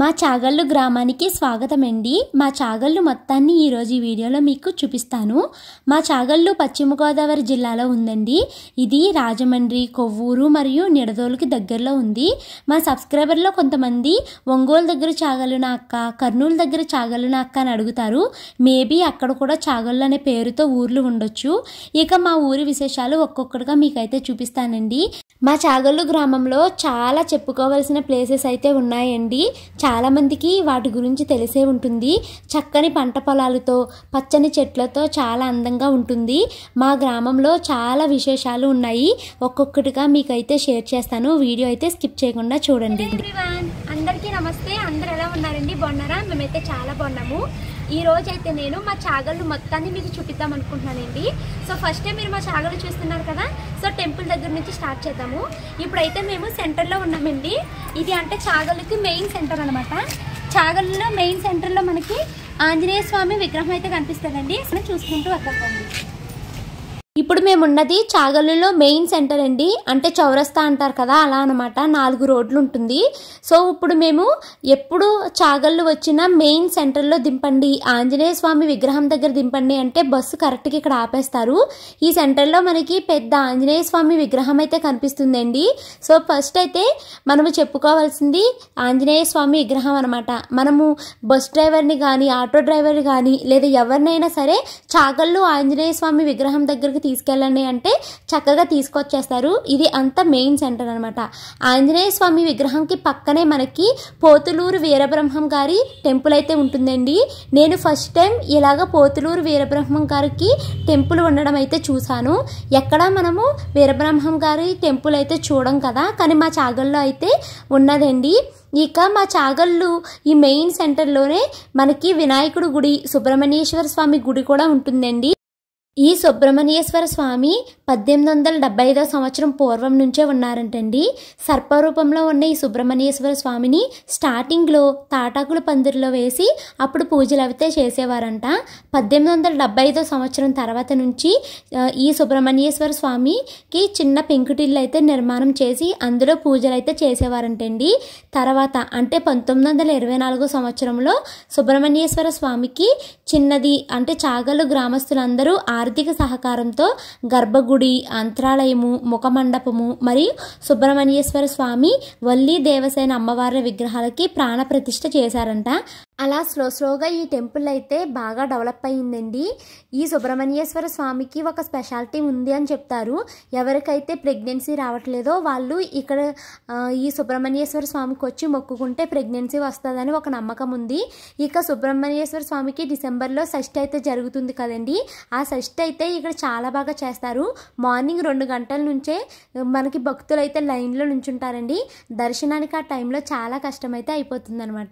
మా చాగళ్ళు గ్రామానికి స్వాగతం అండి మా చాగళ్ళు మొత్తాన్ని ఈరోజు ఈ వీడియోలో మీకు చూపిస్తాను మా చాగళ్ళు పశ్చిమ గోదావరి జిల్లాలో ఉందండి ఇది రాజమండ్రి కొవ్వూరు మరియు నిడదోలుకి దగ్గరలో ఉంది మా సబ్స్క్రైబర్లో కొంతమంది ఒంగోలు దగ్గర చాగళ్ళు నా అక్క కర్నూలు దగ్గర చాగళ్ళు నా అక్క అని అడుగుతారు మేబీ అక్కడ కూడా చాగళ్ళు అనే పేరుతో ఊర్లు ఉండొచ్చు ఇక మా ఊరి విశేషాలు ఒక్కొక్కటిగా మీకైతే చూపిస్తానండి మా చాగళ్ళు గ్రామంలో చాలా చెప్పుకోవాల్సిన ప్లేసెస్ అయితే ఉన్నాయండి చాలామందికి వాటి గురించి తెలిసే ఉంటుంది చక్కని పంట పొలాలతో పచ్చని చెట్లతో చాలా అందంగా ఉంటుంది మా గ్రామంలో చాలా విశేషాలు ఉన్నాయి ఒక్కొక్కటిగా మీకైతే షేర్ చేస్తాను వీడియో అయితే స్కిప్ చేయకుండా చూడండి అందరికీ నమస్తే అందరు ఎలా ఉన్నారండి బాగున్నారా మేమైతే చాలా బాగున్నాము ఈ రోజు అయితే నేను మా చాగళ్ళు మొత్తాన్ని మీకు చూపిద్దాం అనుకుంటున్నానండి సో ఫస్టే మీరు మా చాగళ్ళు చూస్తున్నారు కదా సో టెంపుల్ దగ్గర నుంచి స్టార్ట్ చేద్దాము ఇప్పుడైతే మేము సెంటర్లో ఉన్నామండి ఇది అంటే చాగళ్ళకి మెయిన్ సెంటర్ అనమాట చాగళ్ళలో మెయిన్ సెంటర్లో మనకి ఆంజనేయ స్వామి విగ్రహం అయితే కనిపిస్తుందండి చూసుకుంటూ వద్దాం ఇప్పుడు మేమున్నది చాగల్లులో మెయిన్ సెంటర్ అండి అంటే చౌరస్తా అంటారు కదా అలా అనమాట నాలుగు రోడ్లు ఉంటుంది సో ఇప్పుడు మేము ఎప్పుడు చాగళ్ళు వచ్చినా మెయిన్ సెంటర్లో దింపండి ఆంజనేయ స్వామి విగ్రహం దగ్గర దింపండి అంటే బస్సు కరెక్ట్గా ఇక్కడ ఆపేస్తారు ఈ సెంటర్లో మనకి పెద్ద ఆంజనేయ స్వామి విగ్రహం అయితే కనిపిస్తుందండి సో ఫస్ట్ అయితే మనము చెప్పుకోవాల్సింది ఆంజనేయ స్వామి విగ్రహం అనమాట మనము బస్ డ్రైవర్ని కానీ ఆటో డ్రైవర్ని కానీ లేదా ఎవరినైనా సరే చాగళ్ళు ఆంజనేయ స్వామి విగ్రహం దగ్గరికి తీసుకెళ్ళండి అంటే చక్కగా తీసుకొచ్చేస్తారు ఇది అంత మెయిన్ సెంటర్ అనమాట ఆంజనేయ స్వామి విగ్రహంకి పక్కనే మనకి పోతులూరు వీరబ్రహ్మం గారి టెంపుల్ అయితే ఉంటుందండి నేను ఫస్ట్ టైం ఇలాగ పోతులూరు వీరబ్రహ్మం గారికి టెంపుల్ ఉండడం అయితే చూశాను ఎక్కడ మనము వీరబ్రహ్మం గారి టెంపుల్ అయితే చూడం కదా కానీ మా చాగల్లో అయితే ఉన్నదండి ఇక మా చాగళ్ళు ఈ మెయిన్ సెంటర్లోనే మనకి వినాయకుడు గుడి సుబ్రహ్మణ్యేశ్వర స్వామి గుడి కూడా ఉంటుందండి ఈ సుబ్రహ్మణ్యేశ్వర స్వామి పద్దెనిమిది వందల డెబ్బై ఐదో సంవత్సరం పూర్వం నుంచే ఉన్నారంటండి సర్పరూపంలో ఉన్న ఈ సుబ్రహ్మణ్యేశ్వర స్వామిని స్టార్టింగ్లో తాటాకుల పందిరిలో వేసి అప్పుడు పూజలు అవితే చేసేవారంట పద్దెనిమిది వందల డెబ్బై ఐదో సంవత్సరం తర్వాత నుంచి ఈ సుబ్రహ్మణ్యేశ్వర స్వామికి చిన్న పెంకుటిల్లు అయితే నిర్మాణం చేసి అందులో పూజలు అయితే చేసేవారంటండి తర్వాత అంటే పంతొమ్మిది వందల ఇరవై నాలుగో సంవత్సరంలో సుబ్రహ్మణ్యేశ్వర స్వామికి చిన్నది అంటే చాగలు గ్రామస్తులందరూ ఆ ఆర్థిక సహకారంతో గర్భగుడి ముఖ ముఖమండపము మరియు సుబ్రహ్మణ్యేశ్వర స్వామి వల్లి దేవసేన అమ్మవారి విగ్రహాలకి ప్రాణ ప్రతిష్ఠ చేశారంట అలా స్లో స్లోగా ఈ టెంపుల్ అయితే బాగా డెవలప్ అయ్యిందండి ఈ సుబ్రహ్మణ్యేశ్వర స్వామికి ఒక స్పెషాలిటీ ఉంది అని చెప్తారు ఎవరికైతే ప్రెగ్నెన్సీ రావట్లేదో వాళ్ళు ఇక్కడ ఈ సుబ్రహ్మణ్యేశ్వర స్వామికి వచ్చి మొక్కుకుంటే ప్రెగ్నెన్సీ వస్తుందని ఒక నమ్మకం ఉంది ఇక సుబ్రహ్మణ్యేశ్వర స్వామికి డిసెంబర్లో షష్ఠి అయితే జరుగుతుంది కదండి ఆ షష్ఠి అయితే ఇక్కడ చాలా బాగా చేస్తారు మార్నింగ్ రెండు గంటల నుంచే మనకి భక్తులు అయితే లైన్లో నుంచుంటారండి దర్శనానికి ఆ టైంలో చాలా కష్టమైతే అయిపోతుందనమాట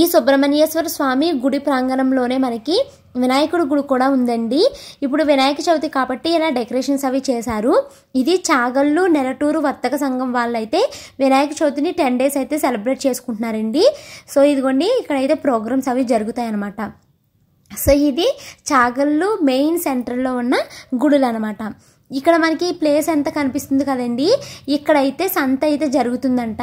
ఈ సుబ్రహ్మణ్య వెంకటేశ్వర స్వామి గుడి ప్రాంగణంలోనే మనకి వినాయకుడి గుడి కూడా ఉందండి ఇప్పుడు వినాయక చవితి కాబట్టి ఇలా డెకరేషన్స్ అవి చేశారు ఇది చాగల్లు నెలటూరు వర్తక సంఘం వాళ్ళైతే వినాయక చవితిని టెన్ డేస్ అయితే సెలబ్రేట్ చేసుకుంటున్నారండి సో ఇదిగోండి ఇక్కడైతే ప్రోగ్రామ్స్ అవి జరుగుతాయన్నమాట సో ఇది చాగల్లు మెయిన్ సెంటర్లో ఉన్న గుడులు అనమాట ఇక్కడ మనకి ప్లేస్ ఎంత కనిపిస్తుంది కదండి ఇక్కడైతే సంత అయితే జరుగుతుందంట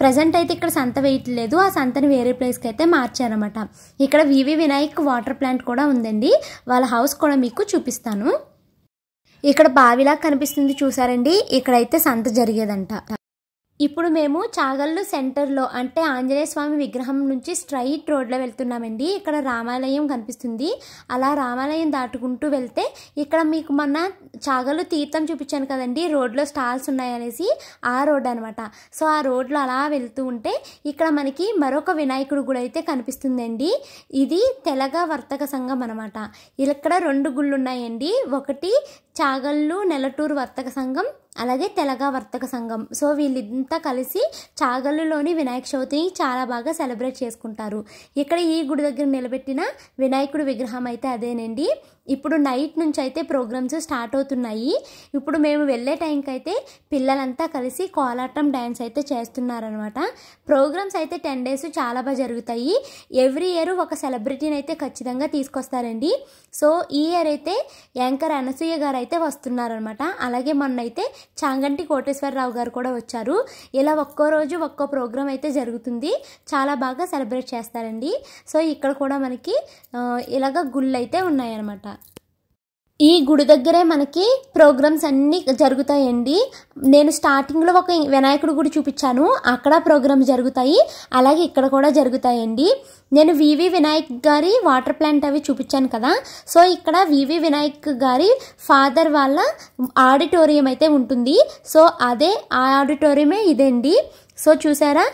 ప్రజెంట్ అయితే ఇక్కడ సంత వేయట్లేదు ఆ సంతని వేరే ప్లేస్కి అయితే మార్చారన్నమాట ఇక్కడ వివి వినాయక్ వాటర్ ప్లాంట్ కూడా ఉందండి వాళ్ళ హౌస్ కూడా మీకు చూపిస్తాను ఇక్కడ బావిలా కనిపిస్తుంది చూసారండి ఇక్కడైతే సంత జరిగేదంట ఇప్పుడు మేము చాగల్లు సెంటర్లో అంటే ఆంజనేయ స్వామి విగ్రహం నుంచి స్ట్రైట్ రోడ్లో వెళ్తున్నామండి ఇక్కడ రామాలయం కనిపిస్తుంది అలా రామాలయం దాటుకుంటూ వెళ్తే ఇక్కడ మీకు మొన్న చాగల్లు తీర్థం చూపించాను కదండి రోడ్లో స్టాల్స్ ఉన్నాయనేసి ఆ రోడ్ అనమాట సో ఆ రోడ్లో అలా వెళ్తూ ఉంటే ఇక్కడ మనకి మరొక వినాయకుడు గుడి అయితే కనిపిస్తుందండి ఇది తెలగ వర్తక సంఘం అనమాట ఇక్కడ రెండు గుళ్ళు ఉన్నాయండి ఒకటి చాగళ్ళు నెలటూరు వర్తక సంఘం అలాగే తెలగ వర్తక సంఘం సో వీళ్ళంతా కలిసి చాగళ్ళులోని వినాయక చవితిని చాలా బాగా సెలబ్రేట్ చేసుకుంటారు ఇక్కడ ఈ గుడి దగ్గర నిలబెట్టిన వినాయకుడి విగ్రహం అయితే అదేనండి ఇప్పుడు నైట్ నుంచి అయితే ప్రోగ్రామ్స్ స్టార్ట్ అవుతున్నాయి ఇప్పుడు మేము వెళ్ళే టైంకి అయితే పిల్లలంతా కలిసి కోలాటం డ్యాన్స్ అయితే చేస్తున్నారనమాట ప్రోగ్రామ్స్ అయితే టెన్ డేస్ చాలా బాగా జరుగుతాయి ఎవ్రీ ఇయర్ ఒక సెలబ్రిటీని అయితే ఖచ్చితంగా తీసుకొస్తారండి సో ఈ ఇయర్ అయితే యాంకర్ అనసూయ గారు అయితే వస్తున్నారనమాట అలాగే మొన్న అయితే చాంగంటి కోటేశ్వరరావు గారు కూడా వచ్చారు ఇలా ఒక్కో రోజు ఒక్కో ప్రోగ్రామ్ అయితే జరుగుతుంది చాలా బాగా సెలబ్రేట్ చేస్తారండి సో ఇక్కడ కూడా మనకి ఇలాగ గుళ్ళు అయితే ఉన్నాయన్నమాట ఈ గుడి దగ్గరే మనకి ప్రోగ్రామ్స్ అన్నీ జరుగుతాయండి నేను స్టార్టింగ్లో ఒక వినాయకుడి గుడి చూపించాను అక్కడ ప్రోగ్రామ్స్ జరుగుతాయి అలాగే ఇక్కడ కూడా జరుగుతాయండి నేను వివి వినాయక్ గారి వాటర్ ప్లాంట్ అవి చూపించాను కదా సో ఇక్కడ వివి వినాయక్ గారి ఫాదర్ వాళ్ళ ఆడిటోరియం అయితే ఉంటుంది సో అదే ఆ ఆడిటోరియమే ఇదండి సో చూసారా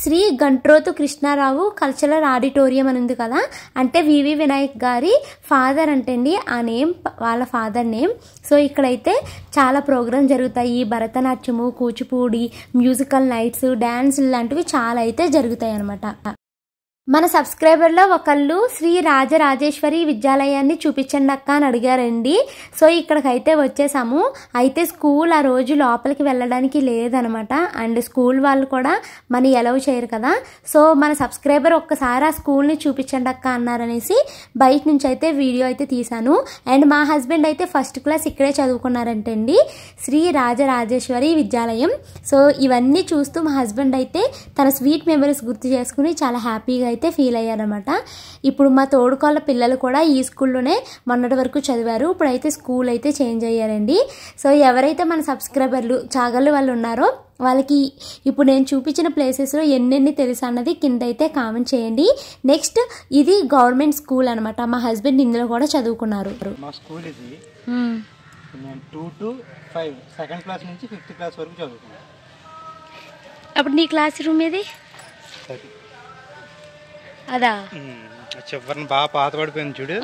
శ్రీ గంట్రోతు కృష్ణారావు కల్చరల్ ఆడిటోరియం అని ఉంది కదా అంటే వివి వినాయక్ గారి ఫాదర్ అండి ఆ నేమ్ వాళ్ళ ఫాదర్ నేమ్ సో ఇక్కడైతే చాలా ప్రోగ్రామ్ జరుగుతాయి Bharatanatyam Kuchipudi musical nights dance లాంటివి చాలా అయితే జరుగుతాయి అనమాట మన సబ్స్క్రైబర్లో ఒకళ్ళు శ్రీ రాజరాజేశ్వరి విద్యాలయాన్ని చూపించండి అక్క అని అడిగారండి సో ఇక్కడికైతే వచ్చేసాము అయితే స్కూల్ ఆ రోజు లోపలికి వెళ్ళడానికి లేదనమాట అండ్ స్కూల్ వాళ్ళు కూడా మన ఎలవ్ చేయరు కదా సో మన సబ్స్క్రైబర్ ఒక్కసారి ఆ స్కూల్ని చూపించండి అక్క అన్నారనేసి బయట నుంచి అయితే వీడియో అయితే తీశాను అండ్ మా హస్బెండ్ అయితే ఫస్ట్ క్లాస్ ఇక్కడే చదువుకున్నారంటండి శ్రీ రాజరాజేశ్వరి విద్యాలయం సో ఇవన్నీ చూస్తూ మా హస్బెండ్ అయితే తన స్వీట్ మెమరీస్ గుర్తు చేసుకుని చాలా హ్యాపీగా అయితే ఫీల్ అయ్యానమాట ఇప్పుడు మా తోడుకోళ్ళ పిల్లలు కూడా ఈ స్కూల్లోనే మొన్నటి వరకు చదివారు ఇప్పుడైతే స్కూల్ అయితే చేంజ్ అయ్యారండి సో ఎవరైతే మన సబ్స్క్రైబర్లు చాగళ్ళు వాళ్ళు ఉన్నారో వాళ్ళకి ఇప్పుడు నేను చూపించిన ప్లేసెస్లో ఎన్నెన్ని తెలుసు అన్నది కింద అయితే కామెంట్ చేయండి నెక్స్ట్ ఇది గవర్నమెంట్ స్కూల్ అనమాట మా హస్బెండ్ ఇందులో కూడా చదువుకున్నారు అప్పుడు నీ క్లాస్ రూమ్ ఏది అదా చివరిని బాగా పాత పడిపోయింది చూడు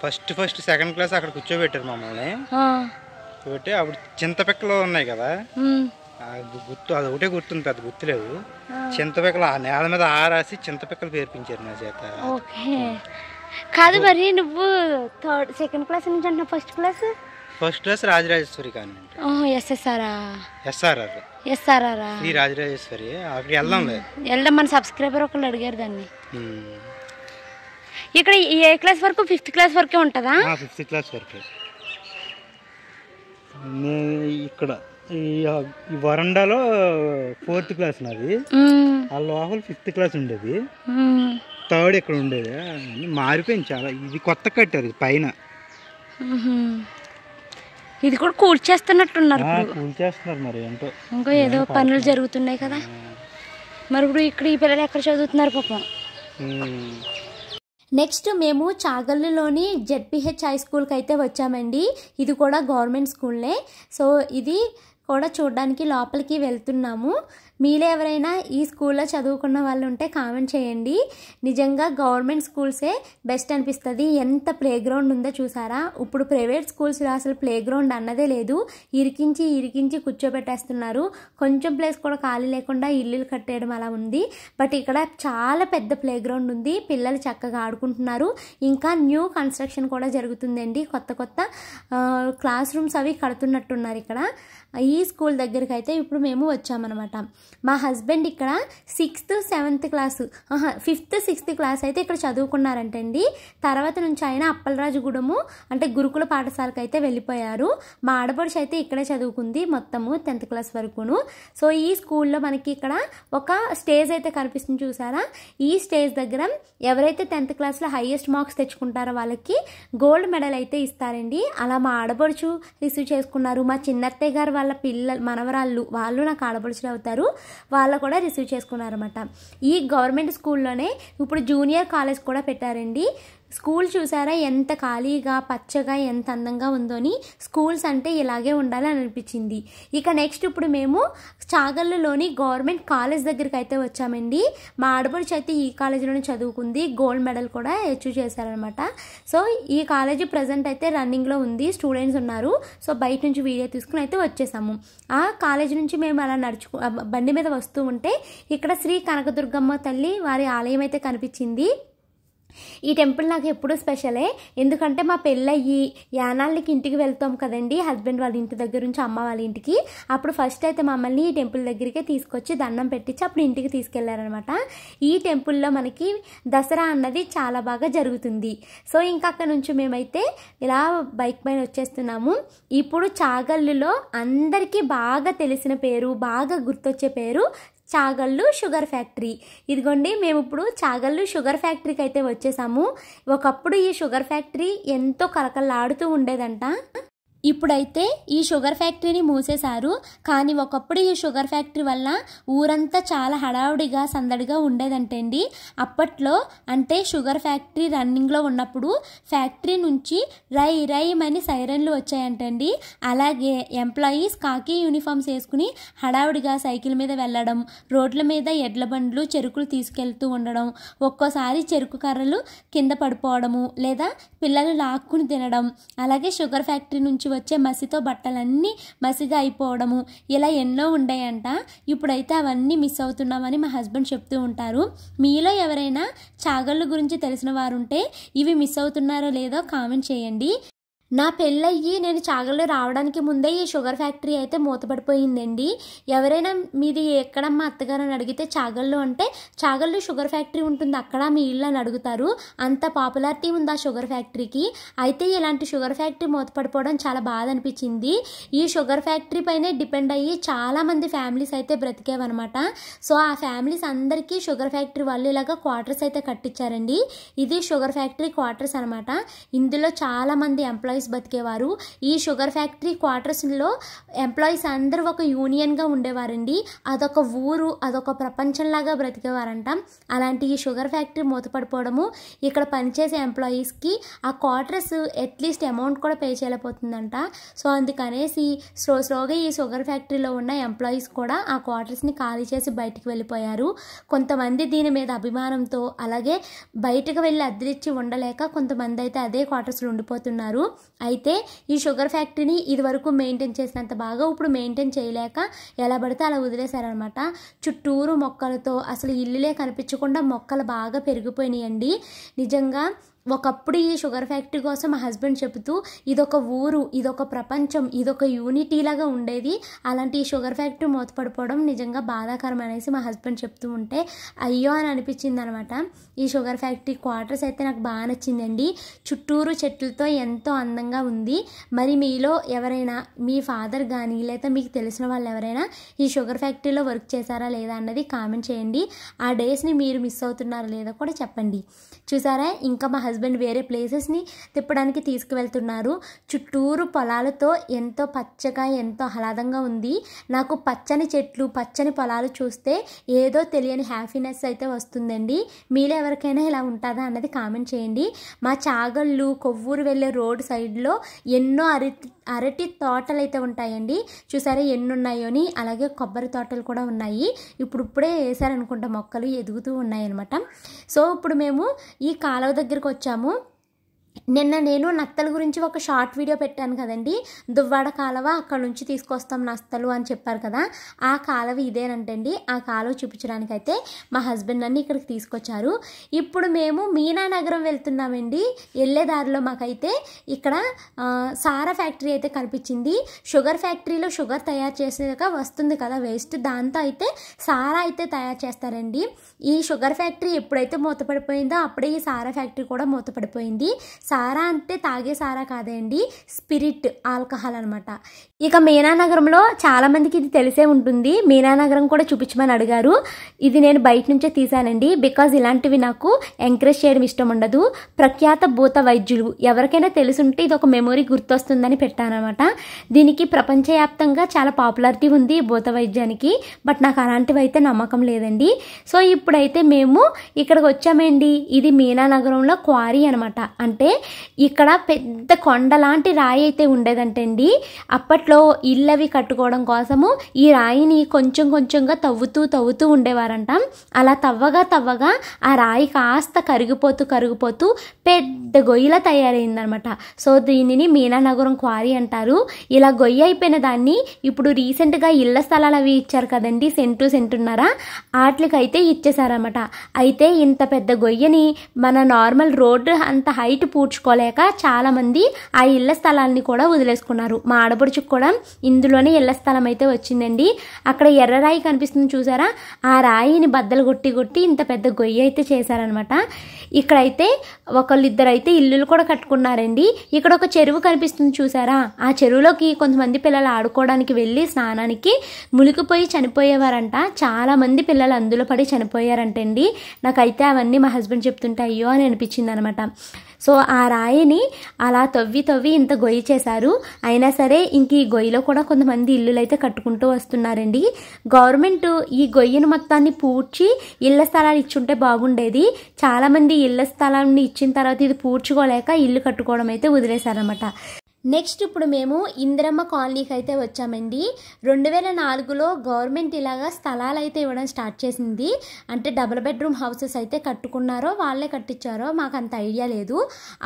ఫస్ట్ ఫస్ట్ సెకండ్ క్లాస్ అక్కడ కూర్చోబెట్టారు మమ్మల్ని కూర్చోబెట్టి అప్పుడు చింతపిక్కలు ఉన్నాయి కదా గుర్తు అది ఒకటే గుర్తుంది పెద్ద గుర్తులేదు చింతపిక్కలు ఆ నేల మీద ఆరాసి చింతపిక్కలు పేర్పించారు నా చేత కాదు మరి నువ్వు థర్డ్ సెకండ్ క్లాస్ నుంచి అంటున్నావు first class first class Rajarajeshwari convent ఎస్ఎస్ఆరా ఎస్ఆర్ఆర్ ఎస్ఆర్ఆరా శ్రీ రాజరాజేశ్వరి అక్కడికి వెళ్దాం లేదు వెళ్దాం మన సబ్స్క్రైబర్ ఒకళ్ళు అడిగారు దాన్ని ఇక్కడ ఏ క్లాస్ వరకు ఫిఫ్త్ క్లాస్ వరకే ఉంటుందా ఫిఫ్త్ క్లాస్ వరకే ఇక్కడ ఈ వరండాలో ఫోర్త్ క్లాస్ నాది ఆ లోపల ఫిఫ్త్ క్లాస్ ఉండేది థర్డ్ ఇక్కడ ఉండేది మారిపోయింది చాలా ఇది కొత్త కట్టారు పైన ఇది కూడా కూల్ చేస్తున్నట్టున్నారు మరి ఏంటో ఇంకో ఏదో పనులు జరుగుతున్నాయి కదా మరి ఇప్పుడు ఇక్కడ ఈ పిల్లలు ఎక్కడ చదువుతున్నారు పాపం నెక్స్ట్ మేము చాగల్లులోని జెడ్పిహెచ్ హై స్కూల్కి అయితే వచ్చామండి ఇది కూడా గవర్నమెంట్ స్కూల్నే సో ఇది కూడా చూడడానికి లోపలికి వెళ్తున్నాము మీలో ఎవరైనా ఈ స్కూల్లో చదువుకున్న వాళ్ళు ఉంటే కామెంట్ చేయండి నిజంగా గవర్నమెంట్ స్కూల్సే బెస్ట్ అనిపిస్తుంది ఎంత ప్లే గ్రౌండ్ ఉందో చూసారా ఇప్పుడు ప్రైవేట్ స్కూల్స్లో అసలు ప్లే గ్రౌండ్ అన్నదే లేదు ఇరికించి ఇరికించి కూర్చోబెట్టేస్తున్నారు కొంచెం ప్లేస్ కూడా ఖాళీ లేకుండా ఇల్లులు కట్టేయడం అలా ఉంది బట్ ఇక్కడ చాలా పెద్ద ప్లే గ్రౌండ్ ఉంది పిల్లలు చక్కగా ఆడుకుంటున్నారు ఇంకా న్యూ కన్స్ట్రక్షన్ కూడా జరుగుతుందండి కొత్త కొత్త క్లాస్ రూమ్స్ అవి కడుతున్నట్టున్నారు ఇక్కడ ఈ స్కూల్ దగ్గరికి అయితే ఇప్పుడు మేము వచ్చామన్నమాట మా హస్బెండ్ ఇక్కడ sixth seventh class fifth sixth class అయితే ఇక్కడ చదువుకున్నారంటండి తర్వాత నుంచి ఆయన గుడము అంటే గురుకుల పాఠశాలకు అయితే వెళ్ళిపోయారు మా ఆడపడుచు అయితే ఇక్కడే చదువుకుంది మొత్తము టెన్త్ క్లాస్ వరకును సో ఈ స్కూల్లో మనకి ఇక్కడ ఒక స్టేజ్ అయితే కనిపిస్తుంది చూసారా ఈ స్టేజ్ దగ్గర ఎవరైతే టెన్త్ క్లాస్లో హైయెస్ట్ మార్క్స్ తెచ్చుకుంటారో వాళ్ళకి గోల్డ్ మెడల్ అయితే ఇస్తారండి అలా మా ఆడపడుచు రిసీవ్ చేసుకున్నారు మా చిన్నత్తయ్య గారు వాళ్ళ పిల్ల మనవరాళ్ళు వాళ్ళు నాకు ఆడపడుచులు అవుతారు వాళ్ళు కూడా రిసీవ్ చేసుకున్నారన్నమాట ఈ గవర్నమెంట్ స్కూల్లోనే ఇప్పుడు జూనియర్ కాలేజ్ కూడా పెట్టారండి స్కూల్ చూసారా ఎంత ఖాళీగా పచ్చగా ఎంత అందంగా ఉందో అని స్కూల్స్ అంటే ఇలాగే ఉండాలి అని అనిపించింది ఇక నెక్స్ట్ ఇప్పుడు మేము చాగళ్ళలోని గవర్నమెంట్ కాలేజ్ దగ్గరికి అయితే వచ్చామండి మా ఆడపడుచు అయితే ఈ కాలేజీలోనే చదువుకుంది గోల్డ్ మెడల్ కూడా అచీవ్ చేశారనమాట సో ఈ కాలేజీ ప్రజెంట్ అయితే రన్నింగ్లో ఉంది స్టూడెంట్స్ ఉన్నారు సో బయట నుంచి వీడియో తీసుకుని అయితే వచ్చేసాము ఆ కాలేజ్ నుంచి మేము అలా నడుచు బండి మీద వస్తూ ఉంటే ఇక్కడ శ్రీ కనకదుర్గమ్మ తల్లి వారి ఆలయం అయితే కనిపించింది ఈ టెంపుల్ నాకు ఎప్పుడూ స్పెషలే ఎందుకంటే మా పెళ్ళయ్యి యానాళ్ళకి ఇంటికి వెళ్తాం కదండి హస్బెండ్ వాళ్ళ ఇంటి దగ్గర నుంచి అమ్మ వాళ్ళ ఇంటికి అప్పుడు ఫస్ట్ అయితే మమ్మల్ని ఈ టెంపుల్ దగ్గరికి తీసుకొచ్చి దండం పెట్టించి అప్పుడు ఇంటికి తీసుకెళ్లారనమాట ఈ టెంపుల్లో మనకి దసరా అన్నది చాలా బాగా జరుగుతుంది సో ఇంకా అక్కడ నుంచి మేమైతే ఇలా బైక్ పైన వచ్చేస్తున్నాము ఇప్పుడు చాగల్లులో అందరికీ బాగా తెలిసిన పేరు బాగా గుర్తొచ్చే పేరు చాగళ్ళు షుగర్ ఫ్యాక్టరీ ఇదిగోండి మేము ఇప్పుడు చాగళ్ళు షుగర్ ఫ్యాక్టరీకి అయితే వచ్చేసాము ఒకప్పుడు ఈ షుగర్ ఫ్యాక్టరీ ఎంతో కలకలాడుతూ ఉండేదంట ఇప్పుడైతే ఈ షుగర్ ఫ్యాక్టరీని మూసేశారు కానీ ఒకప్పుడు ఈ షుగర్ ఫ్యాక్టరీ వల్ల ఊరంతా చాలా హడావుడిగా సందడిగా ఉండేదంటండి అప్పట్లో అంటే షుగర్ ఫ్యాక్టరీ రన్నింగ్లో ఉన్నప్పుడు ఫ్యాక్టరీ నుంచి రై రై అని సైరన్లు వచ్చాయంటండి అలాగే ఎంప్లాయీస్ కాకి యూనిఫామ్స్ వేసుకుని హడావుడిగా సైకిల్ మీద వెళ్ళడం రోడ్ల మీద ఎడ్ల బండ్లు చెరుకులు తీసుకెళ్తూ ఉండడం ఒక్కోసారి చెరుకు కర్రలు కింద పడిపోవడము లేదా పిల్లలు లాక్కుని తినడం అలాగే షుగర్ ఫ్యాక్టరీ నుంచి వచ్చే మసితో బట్టలన్నీ మసిగా అయిపోవడము ఇలా ఎన్నో ఉండేయంట ఇప్పుడైతే అవన్నీ మిస్ అవుతున్నామని మా హస్బెండ్ చెప్తూ ఉంటారు మీలో ఎవరైనా చాగళ్ళు గురించి తెలిసిన వారుంటే ఇవి మిస్ అవుతున్నారో లేదో కామెంట్ చేయండి నా పెళ్ళయ్యి నేను చాగలు రావడానికి ముందే ఈ షుగర్ ఫ్యాక్టరీ అయితే మూతపడిపోయిందండి ఎవరైనా మీది ఎక్కడమ్మ అని అడిగితే చాగల్లో అంటే చాగల్లో షుగర్ ఫ్యాక్టరీ ఉంటుంది అక్కడ మీ ఇళ్ళు అని అడుగుతారు అంత పాపులారిటీ ఉంది ఆ షుగర్ ఫ్యాక్టరీకి అయితే ఇలాంటి షుగర్ ఫ్యాక్టరీ మూతపడిపోవడం చాలా బాధ అనిపించింది ఈ షుగర్ ఫ్యాక్టరీ పైనే డిపెండ్ అయ్యి చాలామంది ఫ్యామిలీస్ అయితే బ్రతికేవన్నమాట సో ఆ ఫ్యామిలీస్ అందరికీ షుగర్ ఫ్యాక్టరీ వాళ్ళు ఇలాగా క్వార్టర్స్ అయితే కట్టించారండి ఇది షుగర్ ఫ్యాక్టరీ క్వార్టర్స్ అనమాట ఇందులో చాలామంది ఎంప్లాయ్ ఎంప్లాయీస్ బతికేవారు ఈ షుగర్ ఫ్యాక్టరీ క్వార్టర్స్లో ఎంప్లాయీస్ అందరూ ఒక యూనియన్గా ఉండేవారండి అదొక ఊరు అదొక ప్రపంచంలాగా బ్రతికేవారంట అలాంటి ఈ షుగర్ ఫ్యాక్టరీ మూతపడిపోవడము ఇక్కడ పనిచేసే ఎంప్లాయీస్కి ఆ క్వార్టర్స్ అట్లీస్ట్ అమౌంట్ కూడా పే చేయలేకపోతుందంట సో అందుకనేసి స్లో స్లోగా ఈ షుగర్ ఫ్యాక్టరీలో ఉన్న ఎంప్లాయీస్ కూడా ఆ క్వార్టర్స్ని ఖాళీ చేసి బయటికి వెళ్ళిపోయారు కొంతమంది దీని మీద అభిమానంతో అలాగే బయటకు వెళ్ళి అద్దరిచ్చి ఉండలేక కొంతమంది అయితే అదే క్వార్టర్స్లో ఉండిపోతున్నారు అయితే ఈ షుగర్ ఫ్యాక్టరీని ఇదివరకు మెయింటైన్ చేసినంత బాగా ఇప్పుడు మెయింటైన్ చేయలేక ఎలా పడితే అలా వదిలేశారనమాట చుట్టూరు మొక్కలతో అసలు ఇల్లులే కనిపించకుండా మొక్కలు బాగా పెరిగిపోయినాయండి నిజంగా ఒకప్పుడు ఈ షుగర్ ఫ్యాక్టరీ కోసం మా హస్బెండ్ చెబుతూ ఇదొక ఊరు ఇదొక ప్రపంచం ఇదొక యూనిటీ లాగా ఉండేది అలాంటి ఈ షుగర్ ఫ్యాక్టరీ మూతపడిపోవడం నిజంగా బాధాకరం అనేసి మా హస్బెండ్ చెప్తూ ఉంటే అయ్యో అని అనిపించింది అనమాట ఈ షుగర్ ఫ్యాక్టరీ క్వార్టర్స్ అయితే నాకు బాగా నచ్చిందండి చుట్టూరు చెట్లతో ఎంతో అందంగా ఉంది మరి మీలో ఎవరైనా మీ ఫాదర్ కానీ లేదా మీకు తెలిసిన వాళ్ళు ఎవరైనా ఈ షుగర్ ఫ్యాక్టరీలో వర్క్ చేశారా లేదా అన్నది కామెంట్ చేయండి ఆ డేస్ని మీరు మిస్ అవుతున్నారా లేదా కూడా చెప్పండి చూసారా ఇంకా మా హస్బెండ్ హస్బెండ్ వేరే ప్లేసెస్ని తిప్పడానికి తీసుకువెళ్తున్నారు చుట్టూరు పొలాలతో ఎంతో పచ్చగా ఎంతో ఆహ్లాదంగా ఉంది నాకు పచ్చని చెట్లు పచ్చని పొలాలు చూస్తే ఏదో తెలియని హ్యాపీనెస్ అయితే వస్తుందండి మీలో ఎవరికైనా ఇలా ఉంటుందా అన్నది కామెంట్ చేయండి మా చాగళ్ళు కొవ్వూరు వెళ్ళే రోడ్ సైడ్లో ఎన్నో అరటి అరటి తోటలు అయితే ఉంటాయండి చూసారా ఎన్ని ఉన్నాయోని అలాగే కొబ్బరి తోటలు కూడా ఉన్నాయి ఇప్పుడు ఇప్పుడే వేసారనుకుంటా మొక్కలు ఎదుగుతూ ఉన్నాయన్నమాట సో ఇప్పుడు మేము ఈ కాలువ దగ్గరికి వచ్చాము నిన్న నేను నత్తల గురించి ఒక షార్ట్ వీడియో పెట్టాను కదండి దువ్వాడ కాలువ అక్కడ నుంచి తీసుకొస్తాం నత్తలు అని చెప్పారు కదా ఆ కాలవ ఇదేనంటండి ఆ కాలువ చూపించడానికైతే మా హస్బెండ్ నన్ను ఇక్కడికి తీసుకొచ్చారు ఇప్పుడు మేము మీనానగరం వెళ్తున్నామండి వెళ్ళే దారిలో మాకైతే ఇక్కడ సారా ఫ్యాక్టరీ అయితే కనిపించింది షుగర్ ఫ్యాక్టరీలో షుగర్ తయారు చేసేక వస్తుంది కదా వేస్ట్ దాంతో అయితే సారా అయితే తయారు చేస్తారండి ఈ షుగర్ ఫ్యాక్టరీ ఎప్పుడైతే మూతపడిపోయిందో అప్పుడే ఈ సారా ఫ్యాక్టరీ కూడా మూతపడిపోయింది సారా అంటే తాగే సారా కాదండి స్పిరిట్ ఆల్కహాల్ అనమాట ఇక మీనానగరంలో చాలామందికి ఇది తెలిసే ఉంటుంది మీనానగరం కూడా చూపించమని అడిగారు ఇది నేను బయట నుంచే తీశానండి బికాజ్ ఇలాంటివి నాకు ఎంకరేజ్ చేయడం ఇష్టం ఉండదు ప్రఖ్యాత భూత వైద్యులు ఎవరికైనా తెలుసుంటే ఇది ఒక మెమొరీ గుర్తొస్తుందని పెట్టానమాట దీనికి ప్రపంచవ్యాప్తంగా చాలా పాపులారిటీ ఉంది భూత వైద్యానికి బట్ నాకు అలాంటివి అయితే నమ్మకం లేదండి సో ఇప్పుడైతే మేము ఇక్కడికి వచ్చామండి ఇది మీనానగరంలో క్వారీ అనమాట అంటే ఇక్కడ పెద్ద కొండ లాంటి రాయి అయితే ఉండేదంటండి అప్పట్లో అవి కట్టుకోవడం కోసము ఈ రాయిని కొంచెం కొంచెంగా తవ్వుతూ తవ్వుతూ ఉండేవారంట అలా తవ్వగా తవ్వగా ఆ రాయి కాస్త కరిగిపోతూ కరిగిపోతూ పెద్ద తయారైంది తయారైందనమాట సో దీనిని మీనానగరం క్వారీ అంటారు ఇలా గొయ్యి అయిపోయిన దాన్ని ఇప్పుడు రీసెంట్గా ఇళ్ల స్థలాలు అవి ఇచ్చారు కదండి సెంటు సెంటున్నారా అయితే ఇచ్చేసారన్నమాట అయితే ఇంత పెద్ద గొయ్యని మన నార్మల్ రోడ్డు అంత హైట్ పూ పూడ్చుకోలేక చాలామంది ఆ ఇళ్ల స్థలాన్ని కూడా వదిలేసుకున్నారు మా ఆడపడుచుకు కూడా ఇందులోనే ఇళ్ల స్థలం అయితే వచ్చిందండి అక్కడ ఎర్ర రాయి కనిపిస్తుంది చూసారా ఆ రాయిని బద్దలు కొట్టి కొట్టి ఇంత పెద్ద గొయ్యి అయితే చేశారనమాట ఇక్కడైతే ఒకళ్ళిద్దరు అయితే ఇల్లులు కూడా కట్టుకున్నారండి ఇక్కడ ఒక చెరువు కనిపిస్తుంది చూసారా ఆ చెరువులోకి కొంతమంది పిల్లలు ఆడుకోవడానికి వెళ్ళి స్నానానికి మునిగిపోయి చనిపోయేవారంట చాలామంది పిల్లలు అందులో పడి చనిపోయారంటండి నాకైతే అవన్నీ మా హస్బెండ్ చెప్తుంటే అయ్యో అని అనిపించింది అనమాట సో ఆ రాయిని అలా తవ్వి తవ్వి ఇంత గొయ్యి చేశారు అయినా సరే ఇంక ఈ గొయ్యిలో కూడా కొంతమంది ఇల్లులు అయితే కట్టుకుంటూ వస్తున్నారండి గవర్నమెంట్ ఈ గొయ్యిని మొత్తాన్ని పూడ్చి ఇళ్ల స్థలాలు ఇచ్చుంటే బాగుండేది చాలామంది ఇళ్ల స్థలాన్ని ఇచ్చిన తర్వాత ఇది పూడ్చుకోలేక ఇల్లు కట్టుకోవడం అయితే వదిలేశారనమాట నెక్స్ట్ ఇప్పుడు మేము ఇందిరమ్మ కాలనీకి అయితే వచ్చామండి రెండు వేల నాలుగులో గవర్నమెంట్ ఇలాగా స్థలాలు అయితే ఇవ్వడం స్టార్ట్ చేసింది అంటే డబుల్ బెడ్రూమ్ హౌసెస్ అయితే కట్టుకున్నారో వాళ్ళే కట్టించారో మాకు అంత ఐడియా లేదు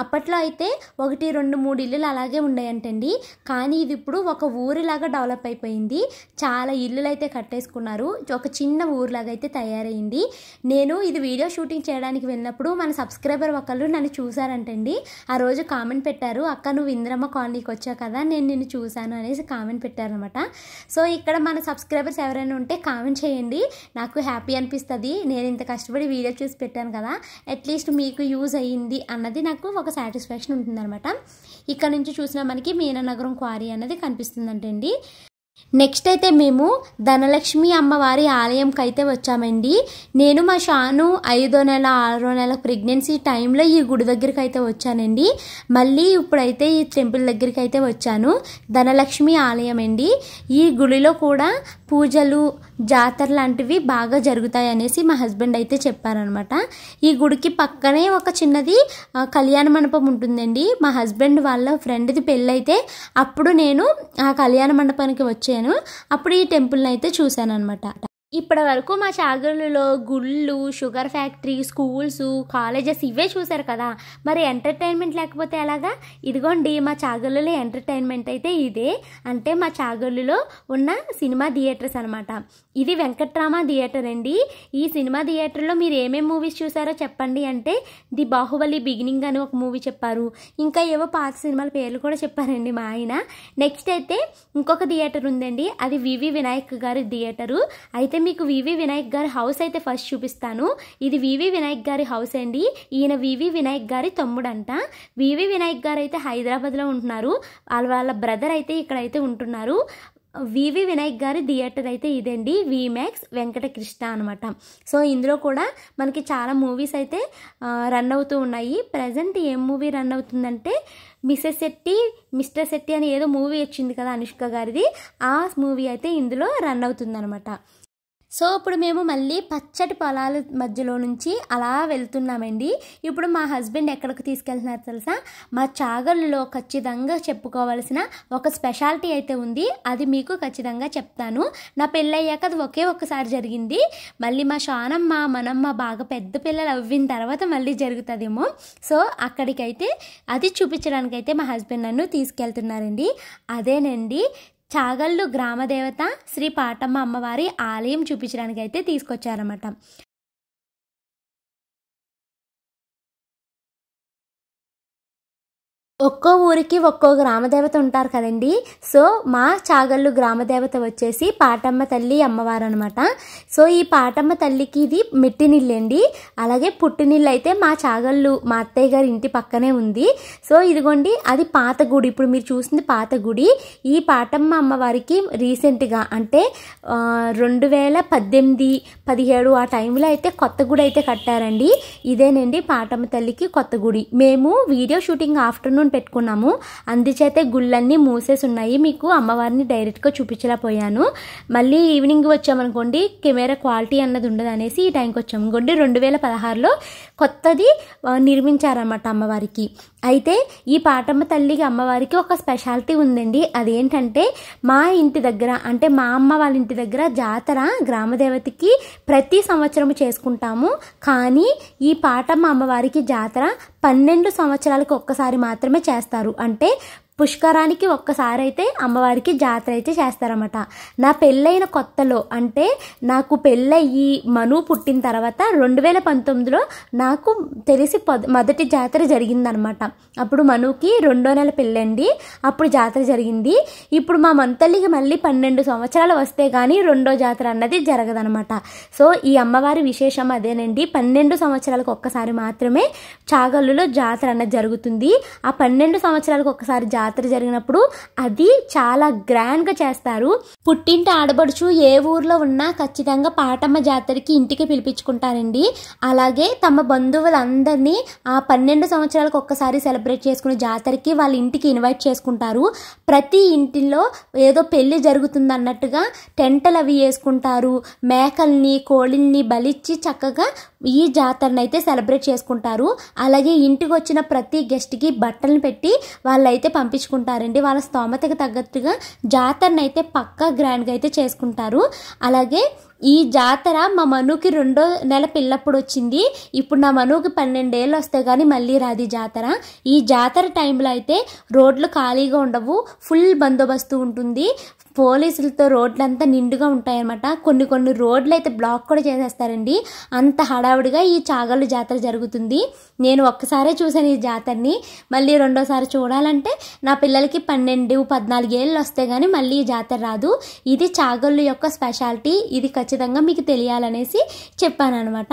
అప్పట్లో అయితే ఒకటి రెండు మూడు ఇల్లులు అలాగే ఉన్నాయంటండి కానీ ఇది ఇప్పుడు ఒక ఊరిలాగా డెవలప్ అయిపోయింది చాలా ఇల్లులు అయితే కట్టేసుకున్నారు ఒక చిన్న ఊరిలాగా అయితే తయారైంది నేను ఇది వీడియో షూటింగ్ చేయడానికి వెళ్ళినప్పుడు మన సబ్స్క్రైబర్ ఒకళ్ళు నన్ను చూశారంటండి ఆ రోజు కామెంట్ పెట్టారు అక్క నువ్వు ఇందిరమ్మ కాలనీ కాలనీకి వచ్చావు కదా నేను నిన్ను చూశాను అనేసి కామెంట్ పెట్టారనమాట సో ఇక్కడ మన సబ్స్క్రైబర్స్ ఎవరైనా ఉంటే కామెంట్ చేయండి నాకు హ్యాపీ అనిపిస్తుంది నేను ఇంత కష్టపడి వీడియో చూసి పెట్టాను కదా అట్లీస్ట్ మీకు యూజ్ అయ్యింది అన్నది నాకు ఒక సాటిస్ఫాక్షన్ ఉంటుందన్నమాట ఇక్కడ నుంచి చూసినా మనకి మీనానగరం క్వారీ అనేది కనిపిస్తుందంటండి నెక్స్ట్ అయితే మేము ధనలక్ష్మి అమ్మవారి ఆలయంకి అయితే వచ్చామండి నేను మా షాను ఐదో నెల ఆరో నెల ప్రెగ్నెన్సీ టైంలో ఈ గుడి దగ్గరికి అయితే వచ్చానండి మళ్ళీ ఇప్పుడైతే ఈ టెంపుల్ దగ్గరికి అయితే వచ్చాను ధనలక్ష్మి ఆలయం అండి ఈ గుడిలో కూడా పూజలు జాతర లాంటివి బాగా జరుగుతాయి అనేసి మా హస్బెండ్ అయితే చెప్పారనమాట ఈ గుడికి పక్కనే ఒక చిన్నది కళ్యాణ మండపం ఉంటుందండి మా హస్బెండ్ వాళ్ళ ఫ్రెండ్ది పెళ్ళైతే అప్పుడు నేను ఆ కళ్యాణ మండపానికి వచ్చాను అప్పుడు ఈ టెంపుల్ని అయితే చూశాను అనమాట ఇప్పటి వరకు మా చాగర్లలో గుళ్ళు షుగర్ ఫ్యాక్టరీ స్కూల్స్ కాలేజెస్ ఇవే చూశారు కదా మరి ఎంటర్టైన్మెంట్ లేకపోతే ఎలాగా ఇదిగోండి మా చాగర్లలో ఎంటర్టైన్మెంట్ అయితే ఇదే అంటే మా చాగర్లలో ఉన్న సినిమా థియేటర్స్ అనమాట ఇది వెంకట్రామ థియేటర్ అండి ఈ సినిమా థియేటర్లో మీరు ఏమేమి మూవీస్ చూసారో చెప్పండి అంటే ది బాహుబలి బిగినింగ్ అని ఒక మూవీ చెప్పారు ఇంకా ఏవో పాత సినిమాల పేర్లు కూడా చెప్పారండి మా ఆయన నెక్స్ట్ అయితే ఇంకొక థియేటర్ ఉందండి అది వివి వినాయక్ గారి థియేటరు అయితే నేను మీకు వివి వినాయక్ గారి హౌస్ అయితే ఫస్ట్ చూపిస్తాను ఇది వివి వినాయక్ గారి హౌస్ అండి ఈయన వివి వినాయక్ గారి తమ్ముడంట వివి వినాయక్ గారు అయితే హైదరాబాద్లో ఉంటున్నారు వాళ్ళ వాళ్ళ బ్రదర్ అయితే ఇక్కడైతే ఉంటున్నారు వివి వినాయక్ గారి థియేటర్ అయితే ఇదండి మ్యాక్స్ వెంకటకృష్ణ అనమాట సో ఇందులో కూడా మనకి చాలా మూవీస్ అయితే రన్ అవుతూ ఉన్నాయి ప్రజెంట్ ఏం మూవీ రన్ అవుతుందంటే మిస్సెస్ శెట్టి మిస్టర్ శెట్టి అని ఏదో మూవీ వచ్చింది కదా అనుష్క గారిది ఆ మూవీ అయితే ఇందులో రన్ అవుతుందనమాట సో ఇప్పుడు మేము మళ్ళీ పచ్చటి పొలాల మధ్యలో నుంచి అలా వెళ్తున్నామండి ఇప్పుడు మా హస్బెండ్ ఎక్కడికి తీసుకెళ్తున్నారు తెలుసా మా చాగల్లో ఖచ్చితంగా చెప్పుకోవాల్సిన ఒక స్పెషాలిటీ అయితే ఉంది అది మీకు ఖచ్చితంగా చెప్తాను నా పెళ్ళయ్యాక అది ఒకే ఒక్కసారి జరిగింది మళ్ళీ మా షానమ్మ మనమ్మ బాగా పెద్ద పిల్లలు అవ్విన తర్వాత మళ్ళీ జరుగుతుందేమో సో అక్కడికైతే అది చూపించడానికైతే మా హస్బెండ్ నన్ను తీసుకెళ్తున్నారండి అదేనండి చాగళ్ళు గ్రామదేవత శ్రీ పాటమ్మ అమ్మవారి ఆలయం చూపించడానికి అయితే తీసుకొచ్చారన్నమాట ఒక్కో ఊరికి ఒక్కో గ్రామదేవత ఉంటారు కదండి సో మా చాగళ్ళు గ్రామదేవత వచ్చేసి పాటమ్మ తల్లి అమ్మవారు అనమాట సో ఈ పాటమ్మ తల్లికి ఇది మిట్టినిల్లు అండి అలాగే పుట్టినిల్లు అయితే మా చాగళ్ళు మా అత్తయ్య గారి ఇంటి పక్కనే ఉంది సో ఇదిగోండి అది పాత గుడి ఇప్పుడు మీరు చూసింది పాత గుడి ఈ పాటమ్మ అమ్మవారికి రీసెంట్గా అంటే రెండు వేల పద్దెనిమిది పదిహేడు ఆ టైంలో అయితే కొత్త గుడి అయితే కట్టారండి ఇదేనండి పాటమ్మ తల్లికి కొత్త గుడి మేము వీడియో షూటింగ్ ఆఫ్టర్నూన్ పెట్టుకున్నాము అందుచేతే గుళ్ళన్నీ మూసేసి ఉన్నాయి మీకు అమ్మవారిని డైరెక్ట్గా చూపించలేకపోయాను పోయాను మళ్ళీ ఈవినింగ్ వచ్చామనుకోండి కెమెరా క్వాలిటీ అన్నది ఉండదు అనేసి ఈ టైంకి వచ్చాము గుండి రెండు వేల పదహారులో కొత్తది నిర్మించారన్నమాట అమ్మవారికి అయితే ఈ పాటమ్మ తల్లికి అమ్మవారికి ఒక స్పెషాలిటీ ఉందండి అదేంటంటే మా ఇంటి దగ్గర అంటే మా అమ్మ వాళ్ళ ఇంటి దగ్గర జాతర గ్రామదేవతకి ప్రతి సంవత్సరం చేసుకుంటాము కానీ ఈ పాటమ్మ అమ్మవారికి జాతర పన్నెండు సంవత్సరాలకు ఒక్కసారి మాత్రమే చేస్తారు అంటే పుష్కరానికి ఒక్కసారి అయితే అమ్మవారికి జాతర అయితే చేస్తారన్నమాట నా పెళ్ళైన కొత్తలో అంటే నాకు పెళ్ళయ్యి మను పుట్టిన తర్వాత రెండు వేల పంతొమ్మిదిలో నాకు తెలిసి మొదటి జాతర జరిగిందనమాట అప్పుడు మనుకి రెండో నెల పెళ్ళండి అప్పుడు జాతర జరిగింది ఇప్పుడు మా మంతల్లికి మళ్ళీ పన్నెండు సంవత్సరాలు వస్తే కానీ రెండో జాతర అన్నది జరగదనమాట సో ఈ అమ్మవారి విశేషం అదేనండి పన్నెండు సంవత్సరాలకు ఒక్కసారి మాత్రమే చాగల్లులో జాతర అన్నది జరుగుతుంది ఆ పన్నెండు సంవత్సరాలకు ఒక్కసారి జాతర జాతర జరిగినప్పుడు అది చాలా గ్రాండ్గా చేస్తారు పుట్టింటి ఆడబడుచు ఏ ఊర్లో ఉన్నా ఖచ్చితంగా పాటమ్మ జాతరకి ఇంటికి పిలిపించుకుంటారండి అలాగే తమ బంధువులందరినీ ఆ పన్నెండు సంవత్సరాలకు ఒక్కసారి సెలబ్రేట్ చేసుకునే జాతరకి వాళ్ళ ఇంటికి ఇన్వైట్ చేసుకుంటారు ప్రతి ఇంటిలో ఏదో పెళ్ళి జరుగుతుంది అన్నట్టుగా టెంటలు అవి వేసుకుంటారు మేకల్ని కోళ్ళని బలిచ్చి చక్కగా ఈ జాతరను అయితే సెలబ్రేట్ చేసుకుంటారు అలాగే ఇంటికి వచ్చిన ప్రతి గెస్ట్కి బట్టలను పెట్టి వాళ్ళైతే పంపించుకుంటారండి వాళ్ళ స్తోమతకు తగ్గట్టుగా జాతరను అయితే పక్కా గ్రాండ్గా అయితే చేసుకుంటారు అలాగే ఈ జాతర మా మనుకి రెండో నెల పిల్లప్పుడు వచ్చింది ఇప్పుడు నా మనుకి పన్నెండేళ్ళు వస్తే కానీ మళ్ళీ రాది జాతర ఈ జాతర టైంలో అయితే రోడ్లు ఖాళీగా ఉండవు ఫుల్ బందోబస్తు ఉంటుంది పోలీసులతో రోడ్లంతా నిండుగా ఉంటాయన్నమాట కొన్ని కొన్ని రోడ్లు అయితే బ్లాక్ కూడా చేసేస్తారండి అంత హడావుడిగా ఈ చాగళ్ళు జాతర జరుగుతుంది నేను ఒక్కసారే చూశాను ఈ జాతరని మళ్ళీ రెండోసారి చూడాలంటే నా పిల్లలకి పన్నెండు పద్నాలుగు ఏళ్ళు వస్తే కానీ మళ్ళీ ఈ జాతర రాదు ఇది చాగళ్ళు యొక్క స్పెషాలిటీ ఇది ఖచ్చితంగా మీకు తెలియాలనేసి చెప్పాను అనమాట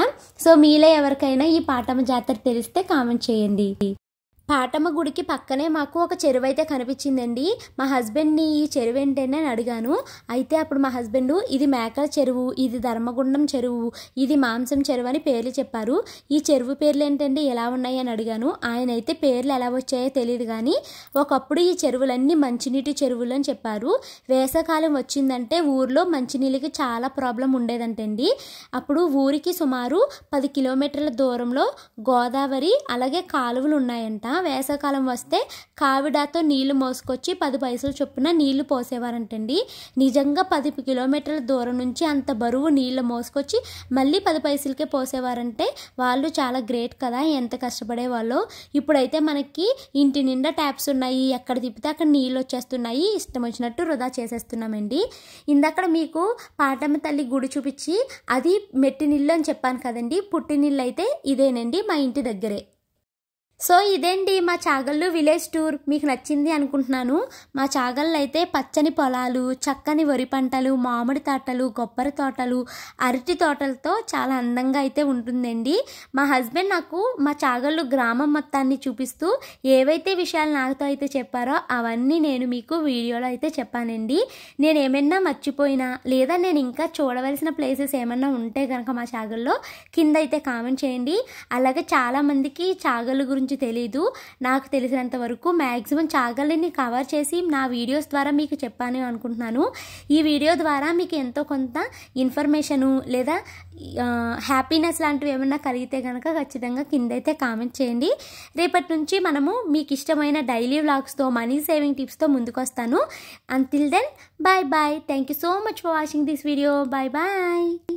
సో మీలో ఎవరికైనా ఈ పాఠం జాతర తెలిస్తే కామెంట్ చేయండి పాటమ్మ గుడికి పక్కనే మాకు ఒక చెరువు అయితే కనిపించిందండి మా హస్బెండ్ని ఈ చెరువు ఏంటనే అని అడిగాను అయితే అప్పుడు మా హస్బెండ్ ఇది మేకల చెరువు ఇది ధర్మగుండం చెరువు ఇది మాంసం చెరువు అని పేర్లు చెప్పారు ఈ చెరువు పేర్లు ఏంటంటే ఎలా ఉన్నాయి అని అడిగాను ఆయన అయితే పేర్లు ఎలా వచ్చాయో తెలియదు కానీ ఒకప్పుడు ఈ చెరువులన్నీ మంచినీటి చెరువులు అని చెప్పారు వేసవకాలం వచ్చిందంటే ఊర్లో మంచినీళ్ళకి చాలా ప్రాబ్లం ఉండేదంటండి అప్పుడు ఊరికి సుమారు పది కిలోమీటర్ల దూరంలో గోదావరి అలాగే కాలువలు ఉన్నాయంట వేసవికాలం వస్తే కావిడాతో నీళ్లు మోసుకొచ్చి పది పైసలు చొప్పున నీళ్లు పోసేవారంటండి నిజంగా పది కిలోమీటర్ల దూరం నుంచి అంత బరువు నీళ్లు మోసుకొచ్చి మళ్ళీ పది పైసలకే పోసేవారంటే వాళ్ళు చాలా గ్రేట్ కదా ఎంత కష్టపడేవాళ్ళు ఇప్పుడైతే మనకి ఇంటి నిండా ట్యాప్స్ ఉన్నాయి ఎక్కడ తిప్పితే అక్కడ నీళ్ళు వచ్చేస్తున్నాయి ఇష్టం వచ్చినట్టు వృధా చేసేస్తున్నామండి ఇందక్కడ మీకు పాటమ్మ తల్లి గుడి చూపించి అది మెట్టి నీళ్ళు అని చెప్పాను కదండి పుట్టి నీళ్ళు అయితే ఇదేనండి మా ఇంటి దగ్గరే సో ఇదేంటి మా చాగళ్ళు విలేజ్ టూర్ మీకు నచ్చింది అనుకుంటున్నాను మా చాగళ్ళు అయితే పచ్చని పొలాలు చక్కని వరి పంటలు మామిడి తోటలు కొబ్బరి తోటలు అరటి తోటలతో చాలా అందంగా అయితే ఉంటుందండి మా హస్బెండ్ నాకు మా చాగళ్ళు గ్రామం మొత్తాన్ని చూపిస్తూ ఏవైతే విషయాలు నాతో అయితే చెప్పారో అవన్నీ నేను మీకు వీడియోలో అయితే చెప్పానండి నేను ఏమైనా మర్చిపోయినా లేదా నేను ఇంకా చూడవలసిన ప్లేసెస్ ఏమన్నా ఉంటే కనుక మా చాగల్లో కింద అయితే కామెంట్ చేయండి అలాగే చాలామందికి చాగళ్ళు గురించి గురించి తెలీదు నాకు తెలిసినంత వరకు మ్యాక్సిమం చాగలిని కవర్ చేసి నా వీడియోస్ ద్వారా మీకు చెప్పాను అనుకుంటున్నాను ఈ వీడియో ద్వారా మీకు ఎంతో కొంత ఇన్ఫర్మేషను లేదా హ్యాపీనెస్ లాంటివి ఏమన్నా కలిగితే కనుక ఖచ్చితంగా కిందైతే కామెంట్ చేయండి రేపటి నుంచి మనము మీకు ఇష్టమైన డైలీ వ్లాగ్స్తో మనీ సేవింగ్ టిప్స్తో ముందుకు వస్తాను until then bye bye thank you so much for watching this video bye bye